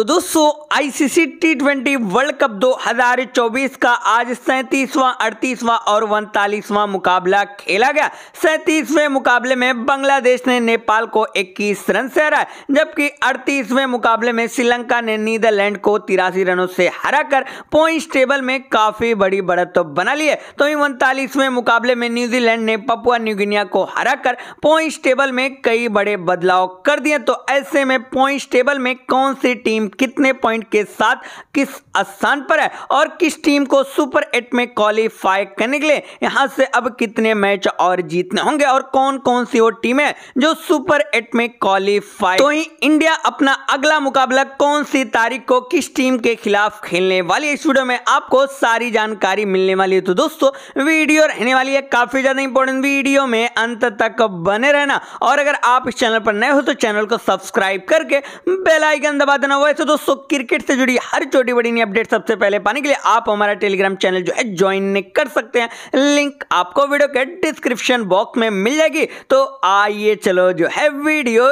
तो दोस्तों ICC T twenty world cup 2024 का आज सैंतीसवां अड़तीसवां और उनतालीसवां मुकाबला खेला गया सैंतीसवें मुकाबले में बांग्लादेश ने नेपाल को 21 रन से हराया जबकि अड़तीसवें मुकाबले में श्रीलंका ने नीदरलैंड को तिरासी रनों से हराकर पॉइंट्स टेबल में काफी बड़ी बढ़त तो बना ली है तो वही उनतालीसवें मुकाबले में न्यूजीलैंड ने पपुआ न्यूगिनिया को कर पॉइंट्स टेबल में कई बड़े बदलाव कर दिए तो ऐसे में पॉइंट्स टेबल में कौन सी टीम कितने पॉइंट के साथ किस स्थान पर है और किस टीम को सुपर एट में क्वालिफाई करने के लिए यहां से अब कितने मैच और जीतने होंगे और कौन कौन सी वो टीम है जो सुपर एट में क्वालिफाई तो ही इंडिया अपना अगला मुकाबला कौन सी तारीख को किस टीम के खिलाफ खेलने वाली इस वीडियो में आपको सारी जानकारी मिलने वाली है तो दोस्तों वीडियो रहने वाली है काफी ज्यादा इंपॉर्टेंट वीडियो में अंत तक बने रहना और अगर आप इस चैनल पर नए हो तो चैनल को सब्सक्राइब करके बेलाइकन दबा देना वैसे तो दोस्तों क्रिकेट से जुड़ी हर छोटी बड़ी नई अपडेट सबसे पहले पाने के लिए आप हमारा टेलीग्राम चैनल जो है ज्वाइन कर सकते हैं लिंक आपको वीडियो के डिस्क्रिप्शन बॉक्स में मिल जाएगी तो आइए चलो जो है वीडियो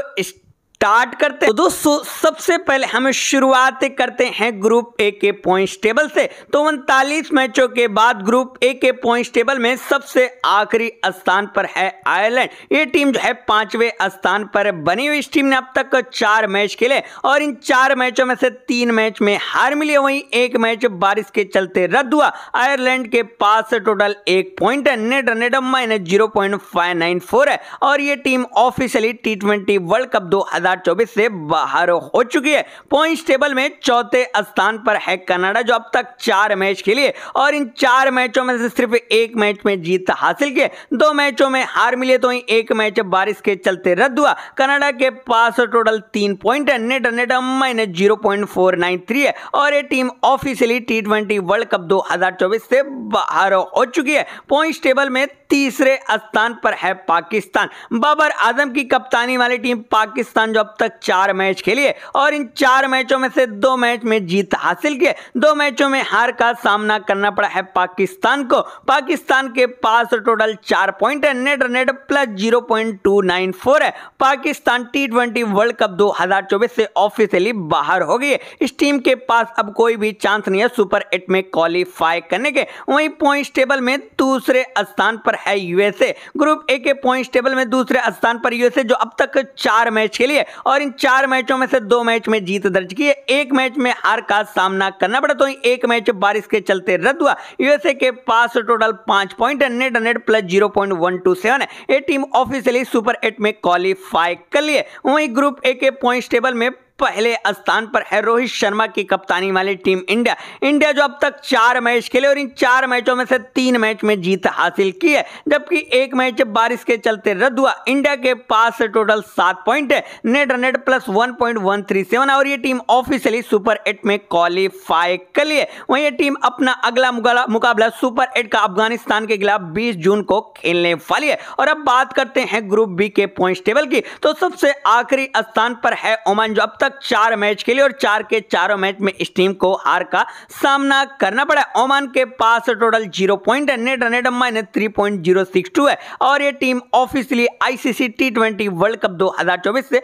स्टार्ट करते हैं तो दोस्तों सबसे पहले हम शुरुआत करते हैं ग्रुप ए के पॉइंट्स टेबल से तो उनतालीस मैचों के बाद ग्रुप ए के पॉइंट्स टेबल में सबसे आखिरी स्थान पर है आयरलैंड ये टीम जो है पांचवें स्थान पर बनी हुई इस टीम ने अब तक चार मैच खेले और इन चार मैचों में से तीन मैच में हार मिली वहीं एक मैच बारिश के चलते रद्द हुआ आयरलैंड के पास टोटल एक पॉइंट है net run minus zero point five nine four है और ये team officially T twenty world cup दो 2024 से बाहर हो चुकी है पॉइंट टेबल में चौथे स्थान पर है कनाडा जो अब तक चार मैच खेली और इन चार मैचों में से सिर्फ एक मैच में जीत हासिल किए दो मैचों में हार मिली तो एक मैच बारिश के चलते रद्द हुआ कनाडा के पास टोटल तीन पॉइंट है नेट नेट माइनस जीरो है और ये team officially T twenty world cup 2024 से बाहर हो चुकी है पॉइंट टेबल में तीसरे स्थान पर है पाकिस्तान बाबर आजम की कप्तानी वाली टीम पाकिस्तान जो अब तक चार मैच खेलिए और इन चार मैचों में से दो मैच में जीत हासिल किए दो मैचों में हार का सामना करना पड़ा है पाकिस्तान को पाकिस्तान के पास टोटल चार पॉइंट है net net plus zero point two nine four है Pakistan T twenty world cup दो हजार चौबीस से ऑफिशियली बाहर हो गई है इस टीम के पास अब कोई भी चांस नहीं है सुपर एट में क्वालिफाई करने के वहीं पॉइंट टेबल में दूसरे स्थान पर है यूएसए ग्रुप ए के पॉइंट टेबल में दूसरे स्थान पर यूएसए जो अब तक चार मैच खेली है और इन चार मैचों में से दो मैच में जीत दर्ज की है एक मैच में हार का सामना करना पड़ा तो एक मैच बारिश के चलते रद्द हुआ यूएसए के पास टोटल पांच point hundred hundred plus zero point one two seven है ये टीम ऑफिशियली सुपर एट में क्वालिफाई कर लिए वहीं ग्रुप ए के पॉइंट टेबल में पहले स्थान पर है रोहित शर्मा की कप्तानी वाली टीम इंडिया इंडिया जो अब तक चार मैच खेले और इन चार मैचों में से तीन मैच में जीत हासिल की है जबकि एक मैच बारिश के चलते रद्द हुआ इंडिया के पास टोटल सात पॉइंट है net run rate plus one point one three seven और ये टीम ऑफिशियली सुपर एट में क्वालिफाई कर लिए वहीं ये टीम अपना अगला मुकाबला सुपर एट का अफगानिस्तान के खिलाफ बीस जून को खेलने वाली है और अब बात करते हैं ग्रुप बी के पॉइंट टेबल की तो सबसे आखिरी स्थान पर है ओमान जो अब तक तक चार मैच खेले और चार के चारों मैच में इस टीम को हार का सामना करना पड़ा ओमान के पास total zero point net run rate minus three point zero six two है और ये team officially ICC T twenty world cup दो हजार चौबीस से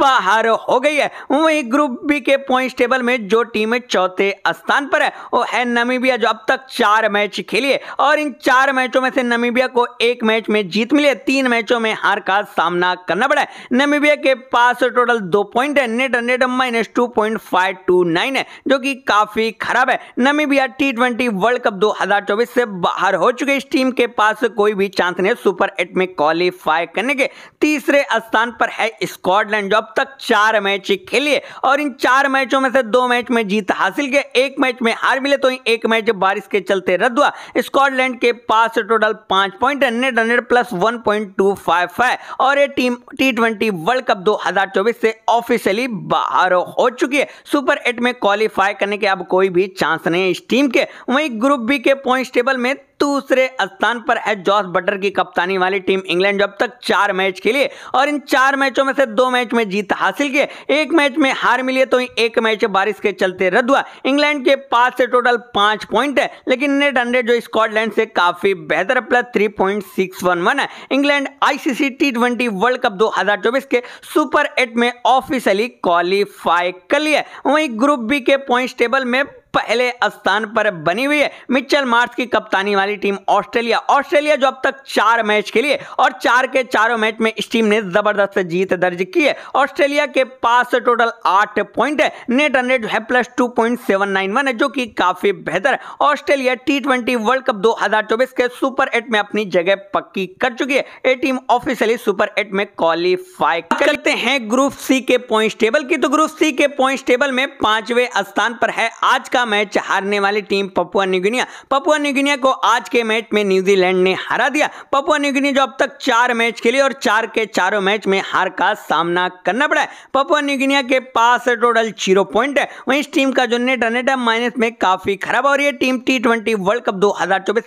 बाहर हो गई है वही ग्रुप बी के पॉइंट टेबल में जो टीमें चौथे स्थान पर है वो है नमीबिया जो अब तक चार मैच खेली है और इन चार मैचों में से नमीबिया को एक मैच में जीत मिली है तीन मैचों में हार का सामना करना पड़ा है नमीबिया के पास टोटल दो पॉइंट है net hundred minus two point five two nine है जो कि काफी खराब है Namibia T twenty world cup 2024 से बाहर हो चुके इस टीम के पास कोई भी चांस नहीं है सुपर एट में क्वालिफाई करने के तीसरे स्थान पर है स्कॉटलैंड जो अब तक चार मैच खेलिए और इन चार मैचों में से दो मैच में जीत हासिल किया एक मैच में हार मिले तो एक मैच बारिश के चलते रद्द हुआ स्कॉटलैंड के पास टोटल पांच point hundred hundred plus one point two five है और ये team T twenty world cup दो हजार चौबीस से ऑफिशियली बाहर हो चुकी है सुपर एट में क्वालिफाई करने के अब कोई भी चांस नहीं है इस टीम के वहीं ग्रुप बी के पॉइंट टेबल में दूसरे स्थान पर है जॉस बटर की कप्तानी वाली टीम इंग्लैंड जब तक चार मैच खेली और इन चार मैचों में से दो मैच में जीत हासिल किए एक मैच में हार मिली है तो एक मैच बारिश के चलते रद्द हुआ इंग्लैंड के पास से टोटल पांच पॉइंट है लेकिन नेट हंड्रेड जो स्कॉटलैंड से काफी बेहतर plus three point six one one है England ICC T twenty world cup दो हजार चौबीस के सुपर एट में ऑफिशियली क्वालिफाई कर लिया वही ग्रुप बी के पॉइंट टेबल में पहले स्थान पर बनी हुई है मिचेल मार्स की कप्तानी वाली टीम ऑस्ट्रेलिया ऑस्ट्रेलिया जो अब तक चार मैच खेली और चार के चारों मैच में इस टीम ने जबरदस्त जीत दर्ज की है ऑस्ट्रेलिया के पास टोटल आठ पॉइंट है नेट रन रेट है plus two point seven nine one है जो कि काफी बेहतर Australia T twenty world cup दो हजार चौबीस के सुपर एट में अपनी जगह पक्की कर चुकी है ये टीम ऑफिशियली सुपर एट में क्वालिफाई करते हैं ग्रुप सी के पॉइंट टेबल की तो ग्रुप सी के पॉइंट टेबल में पांचवें स्थान पर है आज का पहला मैच हारने वाली team Papua New Guinea Papua New Guinea को आज के मैच में न्यूजीलैंड ने हरा दिया पपुआ न्यूगिनिया जो अब तक चार मैच खेली और चार के चारों मैच में हार का सामना करना पड़ा है पपुआ न्यूगिनिया के पास टोटल जीरो पॉइंट है वहीं इस टीम का जो नेट नेट माइनस में काफी खराब और ये टीम टी वर्ल्ड कप दो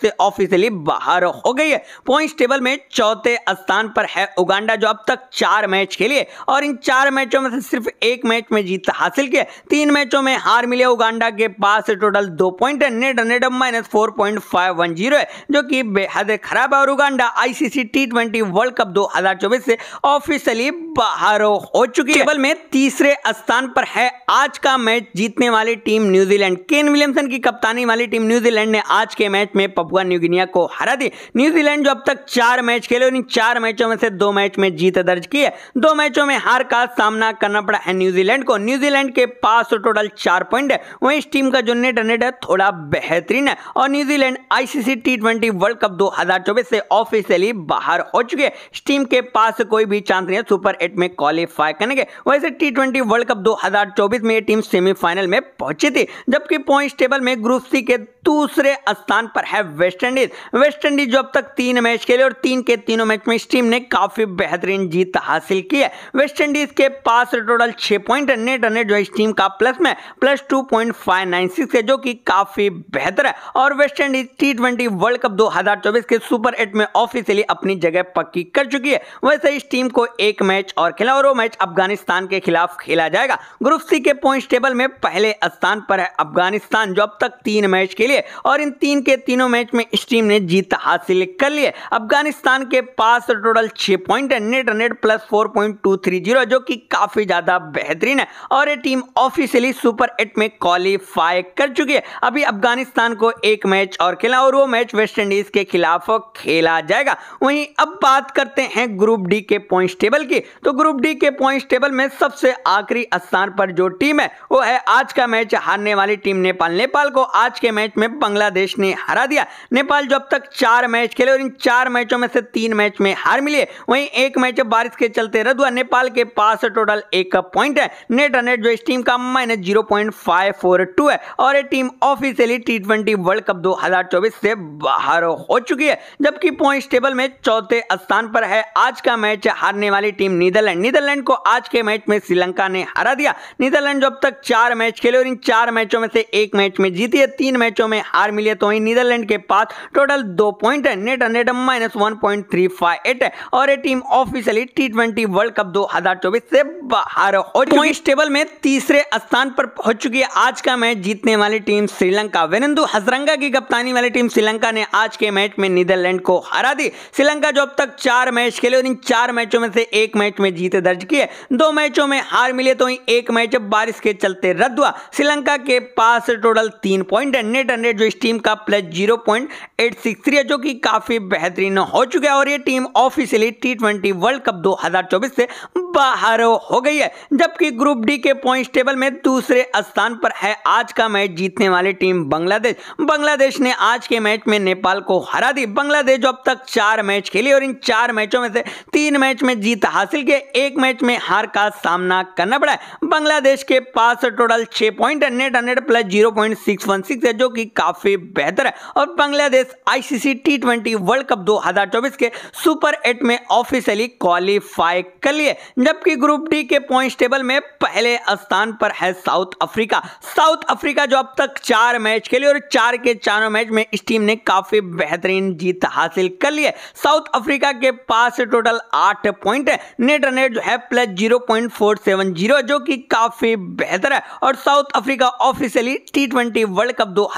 से ऑफिसियली बाहर हो गई है पॉइंट टेबल में चौथे स्थान पर है उगांडा जो अब तक चार मैच खेली और इन चार मैचों में से सिर्फ एक मैच में जीत हासिल किया तीन मैचों में हार मिले उगांडा के पास पास से टोटल दो पॉइंट है net hundred minus four point five one zero है जो कि बेहद खराब है और Uganda ICC T twenty world cup दो हजार चौबीस से ऑफिशियली बाहर हो चुकी है टेबल में तीसरे स्थान पर है आज का मैच जीतने वाली टीम न्यूजीलैंड केन विलियमसन की कप्तानी वाली टीम न्यूजीलैंड ने आज के मैच में पपुआ न्यूगिनिया को हरा दी न्यूजीलैंड जो अब तक चार मैच खेले उन चार मैचों में से दो मैच में जीत दर्ज की है दो मैचों में हार का सामना करना पड़ा है न्यूजीलैंड को न्यूजीलैंड के पास टोटल तो चार पॉइंट है वहीं इस टीम का जो नेट रन रेट है थोड़ा बेहतरीन है और New Zealand ICC T twenty world cup 2024 से ऑफिशियली बाहर हो चुके हैं इस टीम के पास कोई भी चांस नहीं है सुपर एट में क्वालिफाई करने के वैसे टी ट्वेंटी वर्ल्ड कप 2024 में ये टीम सेमीफाइनल में पहुंची थी जबकि पॉइंट टेबल में ग्रुप सी के दूसरे स्थान पर है वेस्ट इंडीज वेस्ट इंडीज जो अब तक तीन मैच खेले और तीन के तीनों मैच में इस टीम ने काफी बेहतरीन जीत हासिल की है वेस्ट इंडीज के पास टोटल छह पॉइंट नेट रनेट जो इस टीम का प्लस में plus two point five nine analysis है जो कि काफ़ी बेहतर है और West Indies T twenty world cup 2024 के सुपर एट में ऑफिशियली अपनी जगह पक्की कर चुकी है वैसे इस टीम को एक मैच और खेला और वो मैच अफगानिस्तान के खिलाफ खेला जाएगा ग्रुप सी के पॉइंट टेबल में पहले स्थान पर है अफगानिस्तान जो अब तक तीन मैच के लिए और इन तीन के तीनों मैच में इस टीम ने जीत हासिल कर ली है अफगानिस्तान के पास टोटल छह पॉइंट है net hundred plus four point two three zero जो कि काफ़ी ज़्यादा बेहतरीन है और ये टीम ऑफिशियली सुपर एट में क्वालिफाई बाय कर चुकी है अभी अफगानिस्तान को एक मैच और खेला और वो मैच वेस्टइंडीज के खिलाफ खेला जाएगा वहीं अब बात करते हैं ग्रुप डी के पॉइंट टेबल की तो ग्रुप डी के पॉइंट टेबल में सबसे आखिरी स्थान पर जो टीम है वो है आज का मैच हारने वाली टीम नेपाल नेपाल को आज के मैच में बांग्लादेश ने हरा दिया नेपाल जो अब तक चार मैच खेले और इन चार मैचों में से तीन मैच में हार मिली है वहीं एक मैच बारिश के चलते रद्द हुआ नेपाल के पास टोटल एक पॉइंट है नेट रन रेट जो इस टीम का minus zero point five four two है है और ये team officially T twenty world cup 2024 से बाहर हो चुकी है जबकि पॉइंट टेबल में चौथे स्थान पर है आज का मैच हारने वाली टीम नीदरलैंड नीदरलैंड को आज के मैच में श्रीलंका ने हरा दिया नीदरलैंड जो अब तक चार मैच खेले और इन चार मैचों में से एक मैच में जीती है तीन मैचों में हार मिली है तो वही नीदरलैंड के पास टोटल दो पॉइंट है net hundred minus one point three five eight है और ये team officially T twenty world cup दो हजार चौबीस से बाहर हो चुकी पॉइंट टेबल में तीसरे स्थान पर पहुंच चुकी है आज का मैच जीतने वाली टीम श्रीलंका वेनंदु हजरंगा की कप्तानी वाली टीम श्रीलंका ने आज के मैच में नीदरलैंड को हरा दी श्रीलंका जो अब तक चार मैच खेले और इन चार मैचों में से एक मैच में जीत दर्ज किए दो मैचों में हार मिले तो ही एक मैच बारिश के चलते रद्द हुआ श्रीलंका के पास टोटल तीन पॉइंट है नेट हंड्रेड जो इस टीम का plus zero point eight six three है जो कि काफी बेहतरीन हो चुका है और ये team officially T twenty world cup दो हजार चौबीस से बाहर हो गई है जबकि ग्रुप डी के पॉइंट टेबल में दूसरे स्थान पर है आज का मैच जीतने वाली टीम बांग्लादेश बांग्लादेश ने आज के मैच में नेपाल को हरा दी बांग्लादेश जो अब तक चार मैच खेली और इन चार मैचों में से तीन मैच में जीत हासिल किए एक मैच में हार का सामना करना पड़ा बांग्लादेश के पास टोटल छः पॉइंट है net hundred plus zero point six one six है जो कि काफ़ी बेहतर है और Bangladesh ICC T twenty world cup दो हज़ार चौबीस के सुपर एट में ऑफिशियली क्वालिफाई कर लिए जबकि ग्रुप डी के पॉइंट टेबल में पहले स्थान पर है South Africa South Africa Africa जो अब तक चार मैच खेली और चार के चारों मैच में इस टीम ने काफी बेहतरीन जीत हासिल कर ली है साउथ अफ्रीका के पास टोटल आठ पॉइंट है नेट रनेट जो है plus zero point four seven zero जो कि काफी बेहतर है और South Africa officially T twenty world cup दो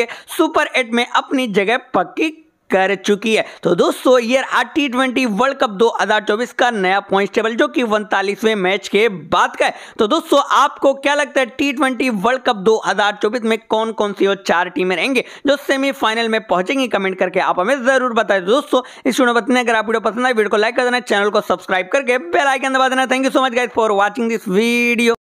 के सुपर एट में अपनी जगह पक्की कर चुकी है तो दोस्तों ये टी ट्वेंटी वर्ल्ड कप 2024 का नया पॉइंट टेबल जो कि उनतालीसवें मैच के बाद का है तो दोस्तों आपको क्या लगता है टी ट्वेंटी वर्ल्ड कप 2024 में कौन कौन सी और चार टीमें रहेंगे जो सेमीफाइनल में पहुंचेंगी कमेंट करके आप हमें जरूर बताए तो दोस्तों इस वीडियो बताने अगर आप वीडियो पसंद आए वीडियो को लाइक कर देना चैनल को सब्सक्राइब करके बेल आइकन दबा देना thank you so much guys for watching this video